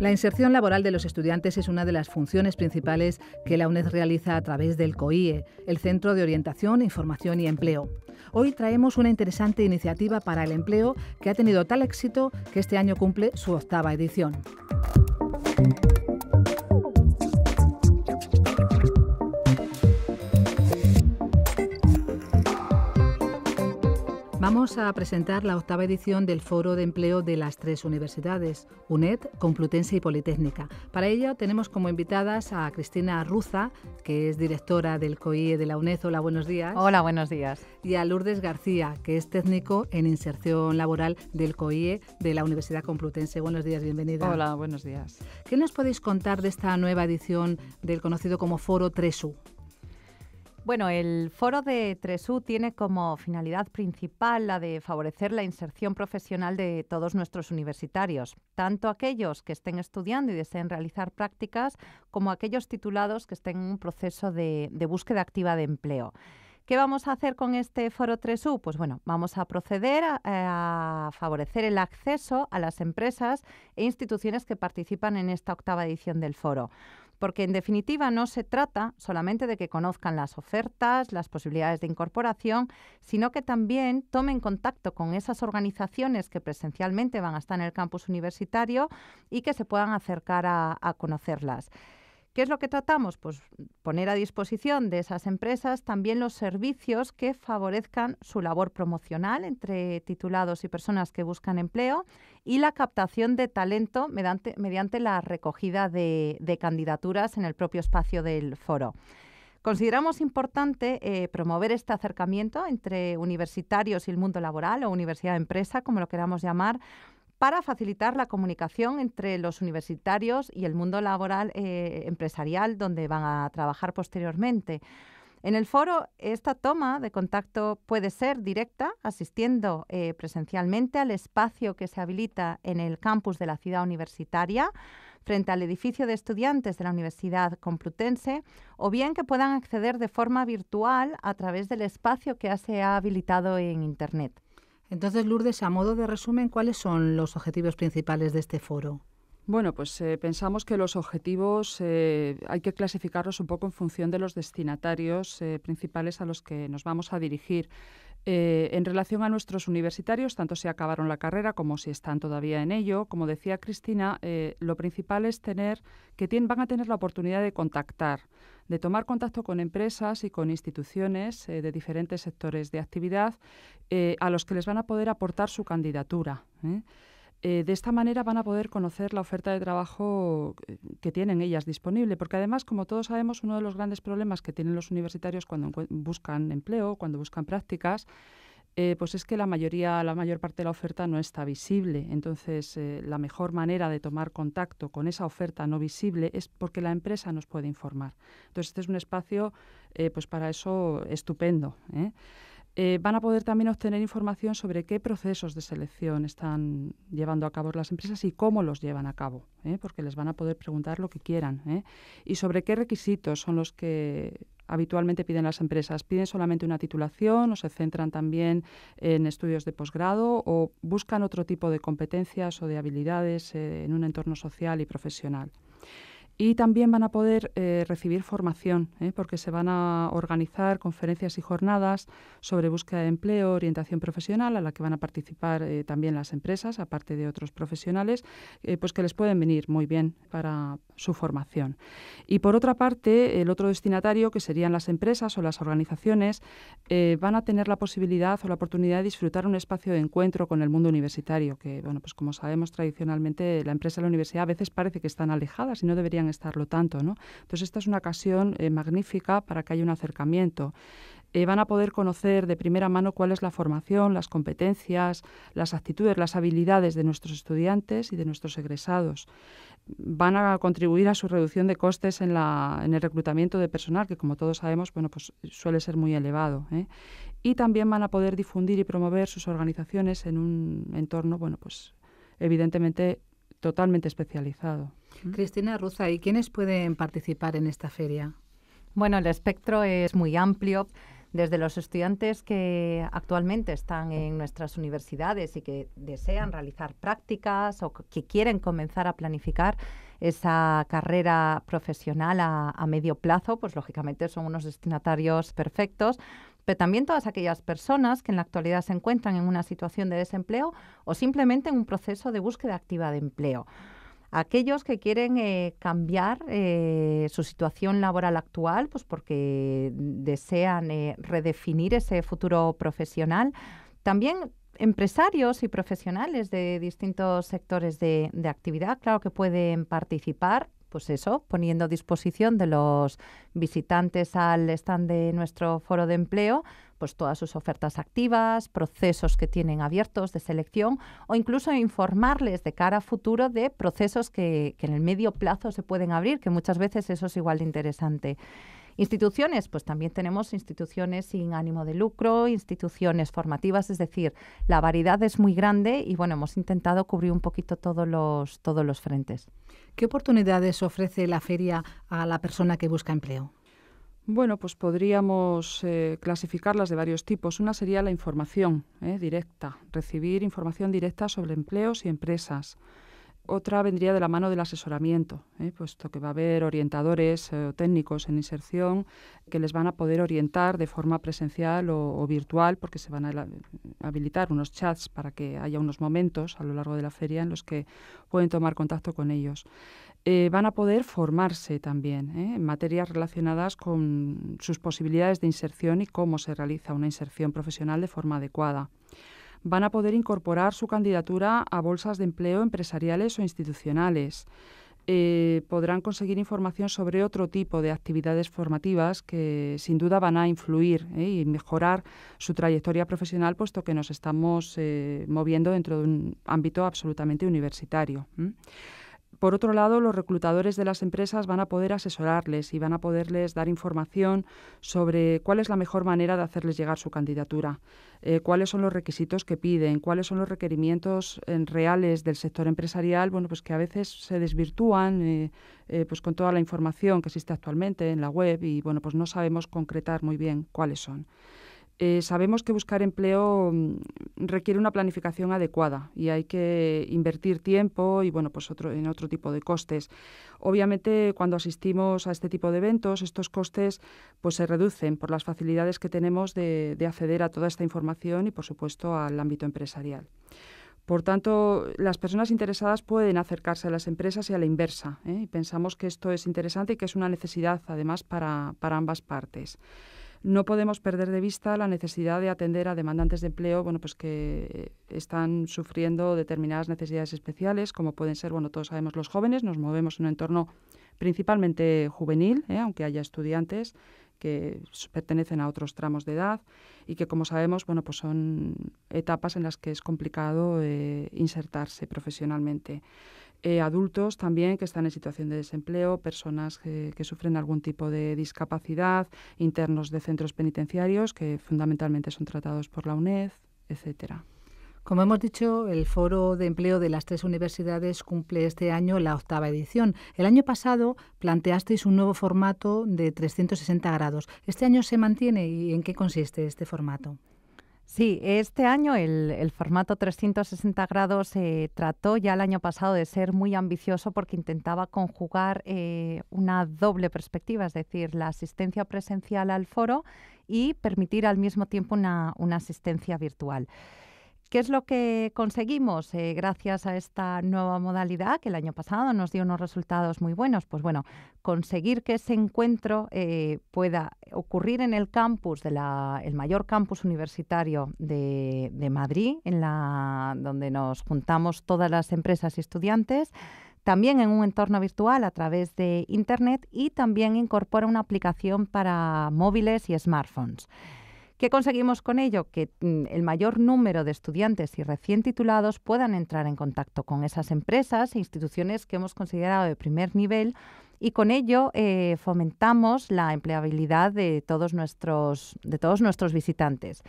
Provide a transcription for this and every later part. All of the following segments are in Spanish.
La inserción laboral de los estudiantes es una de las funciones principales que la UNED realiza a través del COIE, el Centro de Orientación, Información y Empleo. Hoy traemos una interesante iniciativa para el empleo que ha tenido tal éxito que este año cumple su octava edición. vamos a presentar la octava edición del Foro de Empleo de las tres universidades, UNED, Complutense y Politécnica. Para ello tenemos como invitadas a Cristina Ruza, que es directora del COIE de la UNED. Hola, buenos días. Hola, buenos días. Y a Lourdes García, que es técnico en inserción laboral del COIE de la Universidad Complutense. Buenos días, bienvenida. Hola, buenos días. ¿Qué nos podéis contar de esta nueva edición del conocido como Foro 3U? Bueno, el foro de Tresú tiene como finalidad principal la de favorecer la inserción profesional de todos nuestros universitarios, tanto aquellos que estén estudiando y deseen realizar prácticas, como aquellos titulados que estén en un proceso de, búsqueda activa de empleo. ¿Qué vamos a hacer con este foro 3U? Pues bueno, vamos a proceder eh, a, favorecer el acceso a las empresas e instituciones que participan en esta octava edición del foro porque en definitiva no se trata solamente de que conozcan las ofertas, las posibilidades de incorporación, sino que también tomen contacto con esas organizaciones que presencialmente van a estar en el campus universitario y que se puedan acercar a, a conocerlas. ¿Qué es lo que tratamos? Pues poner a disposición de esas empresas también los servicios que favorezcan su labor promocional entre titulados y personas que buscan empleo y la captación de talento mediante, mediante la recogida de, candidaturas en el propio espacio del foro. Consideramos importante eh, promover este acercamiento entre universitarios y el mundo laboral o universidad-empresa, como lo queramos llamar, para facilitar la comunicación entre los universitarios y el mundo laboral eh, empresarial donde van a trabajar posteriormente. En el foro, esta toma de contacto puede ser directa, asistiendo eh, presencialmente al espacio que se habilita en el campus de la ciudad universitaria, frente al edificio de estudiantes de la Universidad Complutense, o bien que puedan acceder de forma virtual a través del espacio que se ha habilitado en Internet. Entonces, Lourdes, a modo de resumen, ¿cuáles son los objetivos principales de este foro? Bueno, pues eh, pensamos que los objetivos eh, hay que clasificarlos un poco en función de los destinatarios eh, principales a los que nos vamos a dirigir. en relación a nuestros universitarios, tanto si acabaron la carrera como si están todavía en ello, como decía Cristina, lo principal es tener que van a tener la oportunidad de contactar de tomar contacto con empresas y con instituciones eh, de diferentes sectores de actividad eh, a los que les van a poder aportar su candidatura. ¿eh? de esta manera van a poder conocer la oferta de trabajo que tienen ellas disponible, porque además, como todos sabemos, uno de los grandes problemas que tienen los universitarios cuando buscan empleo, cuando buscan prácticas, eh, pues es que la mayoría, la mayor parte de la oferta no está visible. Entonces, eh, la mejor manera de tomar contacto con esa oferta no visible es porque la empresa nos puede informar. Entonces, este es un espacio, eh, pues para eso estupendo. van a poder también obtener información sobre qué procesos de selección están llevando a cabo las empresas y cómo los llevan a cabo, porque les van a poder preguntar lo que quieran y sobre qué requisitos son los que habitualmente piden las empresas. Piden solamente una titulación o se centran también en estudios de posgrado o buscan otro tipo de competencias o de habilidades eh, en un entorno social y profesional. Y también van a poder eh, recibir formación, ¿eh? porque se van a organizar conferencias y jornadas sobre búsqueda de empleo, orientación profesional, a la que van a participar también las empresas, aparte de otros profesionales, pues que les pueden venir muy bien para, su formación. Y por otra parte, el otro destinatario, que serían las empresas o las organizaciones, eh, van a tener la posibilidad o la oportunidad de disfrutar un espacio de encuentro con el mundo universitario, que, bueno, pues como sabemos tradicionalmente, la empresa y la universidad a veces parece que están alejadas y no deberían estarlo tanto, ¿no? Entonces, esta es una ocasión eh, magnífica para que haya un acercamiento. Eh, van a poder conocer de primera mano cuál es la formación, las competencias, las actitudes, las habilidades de nuestros estudiantes y de nuestros egresados. Van a contribuir a su reducción de costes en, el reclutamiento de personal, que como todos sabemos, bueno, pues suele ser muy elevado. ¿eh? Y también van a poder difundir y promover sus organizaciones en un entorno, bueno, pues evidentemente totalmente especializado. ¿Mm? Cristina Ruza, ¿y quiénes pueden participar en esta feria? Bueno, el espectro es muy amplio desde los estudiantes que actualmente están en nuestras universidades y que desean realizar prácticas o que quieren comenzar a planificar esa carrera profesional a, medio plazo, pues lógicamente son unos destinatarios perfectos pero también todas aquellas personas que en la actualidad se encuentran en una situación de desempleo o simplemente en un proceso de búsqueda activa de empleo aquellos que quieren eh, cambiar eh, su situación laboral actual, pues porque desean eh, redefinir ese futuro profesional. También empresarios y profesionales de distintos sectores de, de actividad, claro que pueden participar pues eso, poniendo a disposición de los visitantes al stand de nuestro foro de empleo, pues todas sus ofertas activas, procesos que tienen abiertos de selección o incluso informarles de cara a futuro de procesos que, que en el medio plazo se pueden abrir, que muchas veces eso es igual de interesante. Instituciones, pues también tenemos instituciones sin ánimo de lucro, instituciones formativas, es decir, la variedad es muy grande y bueno, hemos intentado cubrir un poquito todos los, todos los frentes. ¿Qué oportunidades ofrece la feria a la persona que busca empleo? Bueno, pues podríamos eh, clasificarlas de varios tipos. Una sería la información eh, directa, recibir información directa sobre empleos y empresas otra vendría de la mano del asesoramiento, ¿eh? puesto que va a haber orientadores eh, o técnicos en inserción que les van a poder orientar de forma presencial o, virtual, porque se van a habilitar unos chats para que haya unos momentos a lo largo de la feria en los que pueden tomar contacto con ellos. Eh, van a poder formarse también en materias relacionadas con sus posibilidades de inserción y cómo se realiza una inserción profesional de forma adecuada van a poder incorporar su candidatura a bolsas de empleo empresariales o institucionales. Eh, podrán conseguir información sobre otro tipo de actividades formativas que sin duda van a influir eh, y mejorar su trayectoria profesional, puesto que nos estamos eh, moviendo dentro de un ámbito absolutamente universitario por otro lado, los reclutadores de las empresas van a poder asesorarles y van a poderles dar información sobre cuál es la mejor manera de hacerles llegar su candidatura, eh, cuáles son los requisitos que piden, cuáles son los requerimientos eh, reales del sector empresarial, bueno, pues que a veces se desvirtúan eh, pues con toda la información que existe actualmente en la web y bueno, pues no sabemos concretar muy bien cuáles son. Eh, sabemos que buscar empleo mm, requiere una planificación adecuada y hay que invertir tiempo y bueno, pues otro, en otro tipo de costes. Obviamente, cuando asistimos a este tipo de eventos, estos costes pues, se reducen por las facilidades que tenemos de, acceder a toda esta información y, por supuesto, al ámbito empresarial. Por tanto, las personas interesadas pueden acercarse a las empresas y a la inversa. ¿eh? Y pensamos que esto es interesante y que es una necesidad, además, para ambas partes. No podemos perder de vista la necesidad de atender a demandantes de empleo bueno, pues que están sufriendo determinadas necesidades especiales, como pueden ser, bueno, todos sabemos los jóvenes, nos movemos en un entorno principalmente juvenil, ¿eh? aunque haya estudiantes que pertenecen a otros tramos de edad y que, como sabemos, bueno, pues son etapas en las que es complicado eh, insertarse profesionalmente. Eh, adultos también que están en situación de desempleo, personas que, sufren algún tipo de discapacidad, internos de centros penitenciarios que fundamentalmente son tratados por la UNED, etcétera. Como hemos dicho, el Foro de Empleo de las tres universidades cumple este año la octava edición. El año pasado planteasteis un nuevo formato de 360 grados. ¿Este año se mantiene y en qué consiste este formato? Sí, este año el, el formato 360 grados eh, trató ya el año pasado de ser muy ambicioso porque intentaba conjugar eh, una doble perspectiva, es decir, la asistencia presencial al foro y permitir al mismo tiempo una, una asistencia virtual. ¿Qué es lo que conseguimos eh, gracias a esta nueva modalidad que el año pasado nos dio unos resultados muy buenos? Pues bueno, conseguir que ese encuentro eh, pueda ocurrir en el campus, de el mayor campus universitario de, Madrid, en la, donde nos juntamos todas las empresas y estudiantes también en un entorno virtual a través de Internet y también incorpora una aplicación para móviles y smartphones. ¿Qué conseguimos con ello? Que mm, el mayor número de estudiantes y recién titulados puedan entrar en contacto con esas empresas e instituciones que hemos considerado de primer nivel y con ello eh, fomentamos la empleabilidad de todos nuestros, de todos nuestros visitantes.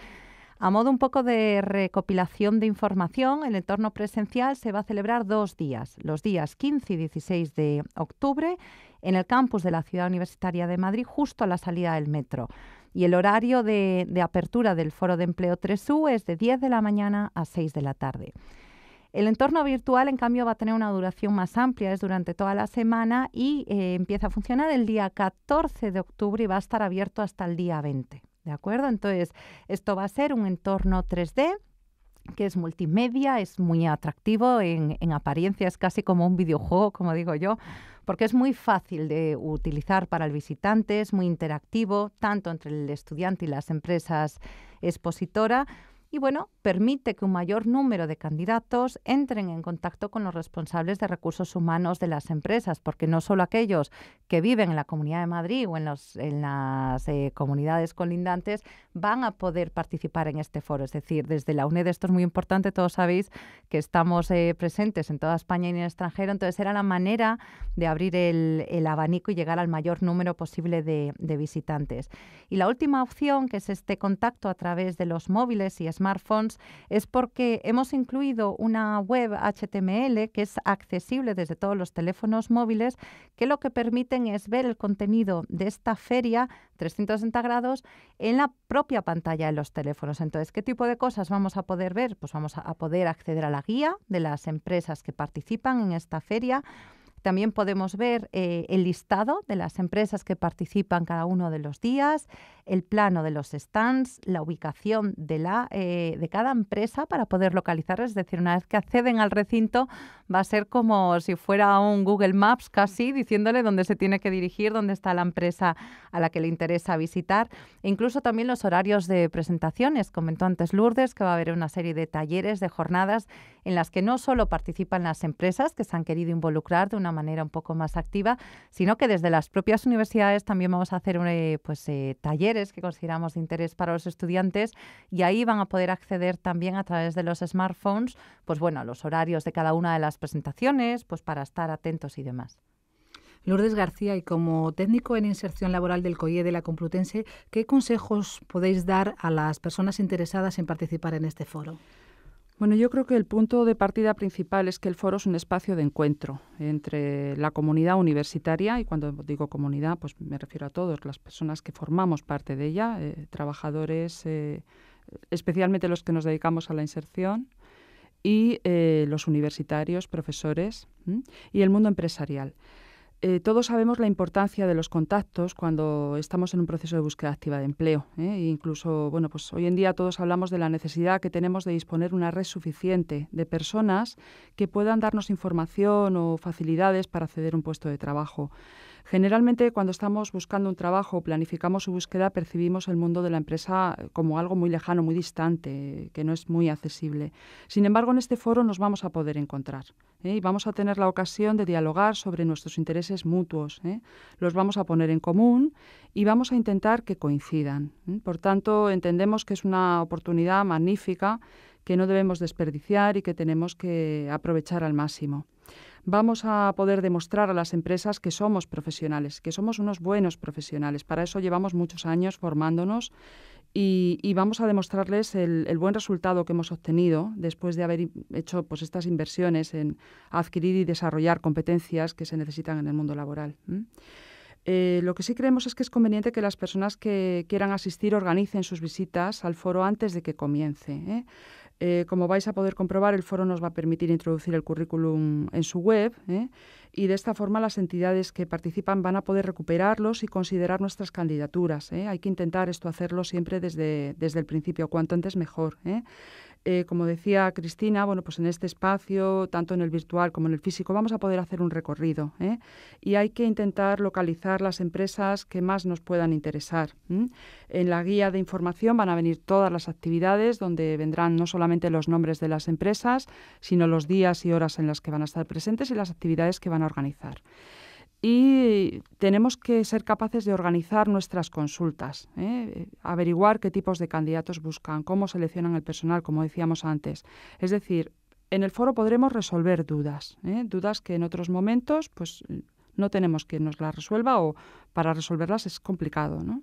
A modo un poco de recopilación de información, el entorno presencial se va a celebrar dos días, los días 15 y 16 de octubre, en el campus de la Ciudad Universitaria de Madrid, justo a la salida del metro y el horario de, apertura del Foro de Empleo 3U es de 10 de la mañana a 6 de la tarde. El entorno virtual, en cambio, va a tener una duración más amplia, es durante toda la semana y eh, empieza a funcionar el día 14 de octubre y va a estar abierto hasta el día 20. ¿De acuerdo? Entonces, esto va a ser un entorno 3D que es multimedia, es muy atractivo en, en apariencia, es casi como un videojuego, como digo yo, porque es muy fácil de utilizar para el visitante, es muy interactivo, tanto entre el estudiante y las empresas expositora y bueno, permite que un mayor número de candidatos entren en contacto con los responsables de recursos humanos de las empresas, porque no solo aquellos que viven en la Comunidad de Madrid o en, los, en las eh, comunidades colindantes van a poder participar en este foro. Es decir, desde la UNED esto es muy importante, todos sabéis que estamos eh, presentes en toda España y en el extranjero, entonces era la manera de abrir el, el abanico y llegar al mayor número posible de, de visitantes. Y la última opción, que es este contacto a través de los móviles y es es porque hemos incluido una web HTML que es accesible desde todos los teléfonos móviles, que lo que permiten es ver el contenido de esta feria 360 grados en la propia pantalla de los teléfonos. Entonces, ¿qué tipo de cosas vamos a poder ver? Pues vamos a poder acceder a la guía de las empresas que participan en esta feria también podemos ver eh, el listado de las empresas que participan cada uno de los días, el plano de los stands, la ubicación de, la, eh, de cada empresa para poder localizar. Es decir, una vez que acceden al recinto va a ser como si fuera un Google Maps casi diciéndole dónde se tiene que dirigir, dónde está la empresa a la que le interesa visitar. incluso también los horarios de presentaciones. Comentó antes Lourdes que va a haber una serie de talleres, de jornadas en las que no solo participan las empresas que se han querido involucrar de una manera un poco más activa, sino que desde las propias universidades también vamos a hacer eh, pues, eh, talleres que consideramos de interés para los estudiantes y ahí van a poder acceder también a través de los smartphones, pues bueno, los horarios de cada una de las presentaciones, pues para estar atentos y demás. Lourdes García, y como técnico en inserción laboral del COIE de la Complutense, ¿qué consejos podéis dar a las personas interesadas en participar en este foro? Bueno, yo creo que el punto de partida principal es que el foro es un espacio de encuentro entre la comunidad universitaria, y cuando digo comunidad, pues me refiero a todos, las personas que formamos parte de ella, eh, trabajadores, eh, especialmente los que nos dedicamos a la inserción, y eh, los universitarios, profesores y el mundo empresarial. Eh, todos sabemos la importancia de los contactos cuando estamos en un proceso de búsqueda activa de empleo. ¿eh? E incluso, bueno, pues hoy en día todos hablamos de la necesidad que tenemos de disponer una red suficiente de personas que puedan darnos información o facilidades para acceder a un puesto de trabajo. Generalmente cuando estamos buscando un trabajo o planificamos su búsqueda percibimos el mundo de la empresa eh, como algo muy lejano, muy distante, que no es muy accesible. Sin embargo, en este foro nos vamos a poder encontrar ¿eh? y vamos a tener la ocasión de dialogar sobre nuestros intereses mutuos. ¿eh? Los vamos a poner en común y vamos a intentar que coincidan. Por tanto, entendemos que es una oportunidad magnífica que no debemos desperdiciar y que tenemos que aprovechar al máximo. Vamos a poder demostrar a las empresas que somos profesionales, que somos unos buenos profesionales. Para eso llevamos muchos años formándonos y, vamos a demostrarles el, buen resultado que hemos obtenido después de haber hecho pues, estas inversiones en adquirir y desarrollar competencias que se necesitan en el mundo laboral. Eh, lo que sí creemos es que es conveniente que las personas que quieran asistir organicen sus visitas al foro antes de que comience. ¿eh? Eh, como vais a poder comprobar, el foro nos va a permitir introducir el currículum en su web ¿eh? y de esta forma las entidades que participan van a poder recuperarlos y considerar nuestras candidaturas. ¿eh? Hay que intentar esto hacerlo siempre desde, desde el principio, cuanto antes mejor. Eh, como decía Cristina, bueno, pues en este espacio, tanto en el virtual como en el físico, vamos a poder hacer un recorrido ¿eh? y hay que intentar localizar las empresas que más nos puedan interesar. En la guía de información van a venir todas las actividades donde vendrán no solamente los nombres de las empresas, sino los días y horas en las que van a estar presentes y las actividades que van a organizar y tenemos que ser capaces de organizar nuestras consultas, ¿eh? averiguar qué tipos de candidatos buscan, cómo seleccionan el personal, como decíamos antes. Es decir, en el foro podremos resolver dudas, ¿eh? dudas que en otros momentos pues, no tenemos quien nos las resuelva o para resolverlas es complicado. ¿no?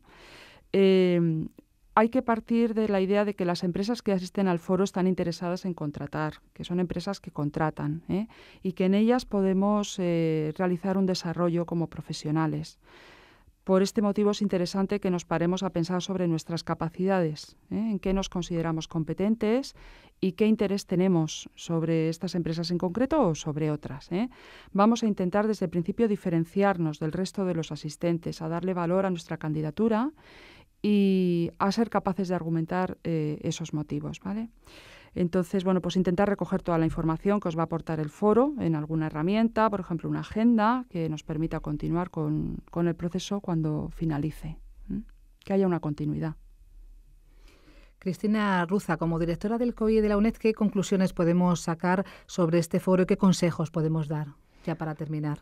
Eh, hay que partir de la idea de que las empresas que asisten al foro están interesadas en contratar, que son empresas que contratan ¿eh? y que en ellas podemos eh, realizar un desarrollo como profesionales. Por este motivo es interesante que nos paremos a pensar sobre nuestras capacidades, ¿eh? en qué nos consideramos competentes y qué interés tenemos sobre estas empresas en concreto o sobre otras. Vamos a intentar desde el principio diferenciarnos del resto de los asistentes, a darle valor a nuestra candidatura y a ser capaces de argumentar eh, esos motivos, ¿vale? Entonces, bueno, pues intentar recoger toda la información que os va a aportar el foro en alguna herramienta, por ejemplo, una agenda que nos permita continuar con, el proceso cuando finalice, que haya una continuidad. Cristina Ruza, como directora del COI de la UNED, ¿qué conclusiones podemos sacar sobre este foro y qué consejos podemos dar ya para terminar?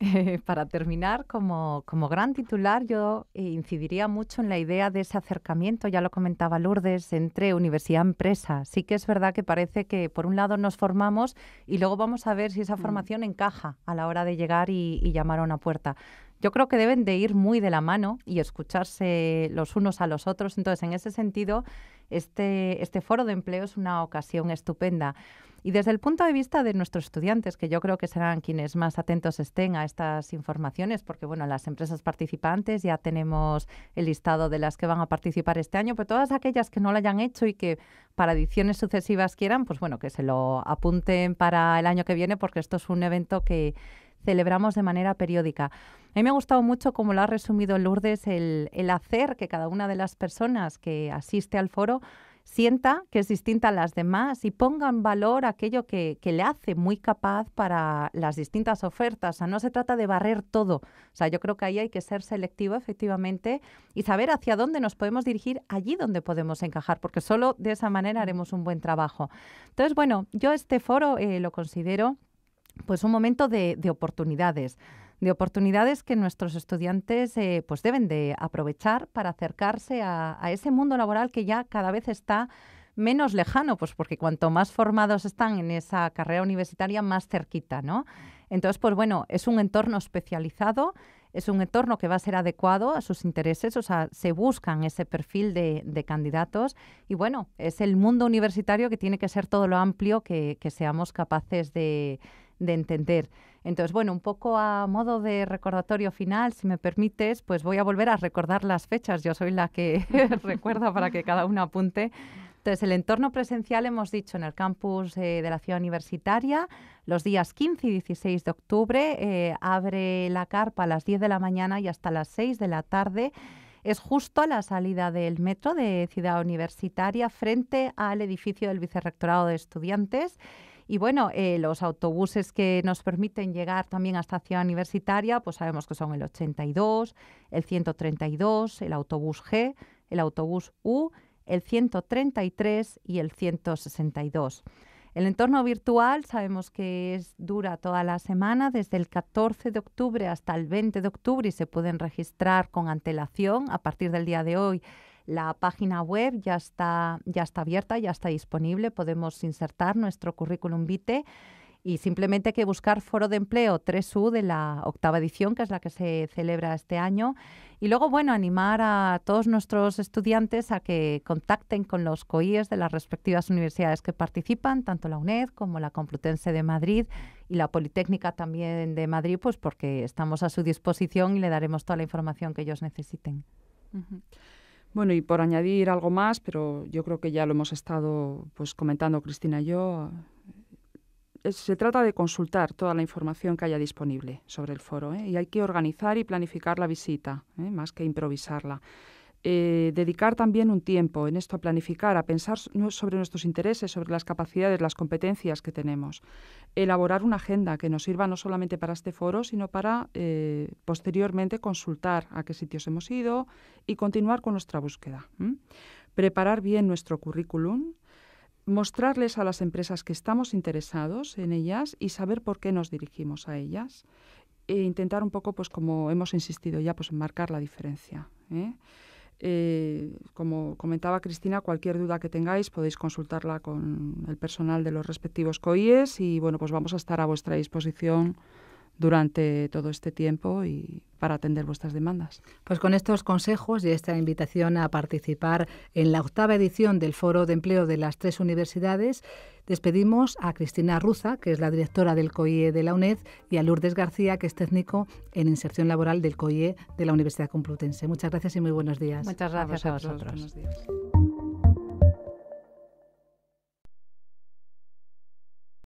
para terminar, como, gran titular, yo eh, incidiría mucho en la idea de ese acercamiento, ya lo comentaba Lourdes, entre universidad y e empresa. Sí que es verdad que parece que por un lado nos formamos y luego vamos a ver si esa mm. formación encaja a la hora de llegar y, llamar a una puerta. Yo creo que deben de ir muy de la mano y escucharse los unos a los otros. Entonces, en ese sentido, este, este foro de empleo es una ocasión estupenda. Y desde el punto de vista de nuestros estudiantes, que yo creo que serán quienes más atentos estén a estas informaciones, porque bueno, las empresas participantes ya tenemos el listado de las que van a participar este año, pero todas aquellas que no lo hayan hecho y que para ediciones sucesivas quieran, pues bueno, que se lo apunten para el año que viene, porque esto es un evento que celebramos de manera periódica. A mí me ha gustado mucho, como lo ha resumido Lourdes, el, el hacer que cada una de las personas que asiste al foro sienta que es distinta a las demás y ponga en valor aquello que, le hace muy capaz para las distintas ofertas. no se trata de barrer todo. O sea, yo creo que ahí hay que ser selectivo, efectivamente, y saber hacia dónde nos podemos dirigir allí donde podemos encajar, porque solo de esa manera haremos un buen trabajo. Entonces, bueno, yo este foro eh, lo considero pues un momento de oportunidades de oportunidades que nuestros estudiantes eh, pues deben de aprovechar para acercarse a, ese mundo laboral que ya cada vez está menos lejano, pues porque cuanto más formados están en esa carrera universitaria, más cerquita, ¿no? Entonces, pues bueno, es un entorno especializado, es un entorno que va a ser adecuado a sus intereses, o sea, se buscan ese perfil de, candidatos y bueno, es el mundo universitario que tiene que ser todo lo amplio que, seamos capaces de entender. Entonces, bueno, un poco a modo de recordatorio final, si me permites, pues voy a volver a recordar las fechas. Yo soy la que recuerda para que cada uno apunte. Entonces, el entorno presencial hemos dicho en el campus eh, de la ciudad universitaria, los días 15 y 16 de octubre, eh, abre la carpa a las 10 de la mañana y hasta las 6 de la tarde. Es justo a la salida del metro de Ciudad Universitaria frente al edificio del Vicerrectorado de Estudiantes y bueno, eh, los autobuses que nos permiten llegar también esta Ciudad Universitaria, pues sabemos que son el 82, el 132, el autobús G, el autobús U, el 133 y el 162. El entorno virtual sabemos que es, dura toda la semana, desde el 14 de octubre hasta el 20 de octubre y se pueden registrar con antelación a partir del día de hoy la página web ya está, ya está abierta, ya está disponible, podemos insertar nuestro currículum vitae y simplemente hay que buscar Foro de Empleo 3U de la octava edición, que es la que se celebra este año. Y luego, bueno, animar a todos nuestros estudiantes a que contacten con los COIES de las respectivas universidades que participan, tanto la UNED como la Complutense de Madrid y la Politécnica también de Madrid, pues porque estamos a su disposición y le daremos toda la información que ellos necesiten. Bueno, y por añadir algo más, pero yo creo que ya lo hemos estado pues comentando Cristina y yo, eh, se trata de consultar toda la información que haya disponible sobre el foro ¿eh? y hay que organizar y planificar la visita, ¿eh? más que improvisarla. Eh, dedicar también un tiempo en esto a planificar, a pensar sobre nuestros intereses, sobre las capacidades, las competencias que tenemos, elaborar una agenda que nos sirva no solamente para este foro, sino para eh, posteriormente consultar a qué sitios hemos ido y continuar con nuestra búsqueda. Preparar bien nuestro currículum, mostrarles a las empresas que estamos interesados en ellas y saber por qué nos dirigimos a ellas e intentar un poco, pues como hemos insistido ya, pues marcar la diferencia. ¿eh? Eh, como comentaba Cristina, cualquier duda que tengáis podéis consultarla con el personal de los respectivos COIES y bueno, pues vamos a estar a vuestra disposición durante todo este tiempo y para atender vuestras demandas. Pues con estos consejos y esta invitación a participar en la octava edición del Foro de Empleo de las tres universidades, despedimos a Cristina Ruza, que es la directora del COIE de la UNED, y a Lourdes García, que es técnico en inserción laboral del COIE de la Universidad Complutense. Muchas gracias y muy buenos días. Muchas gracias a vosotros.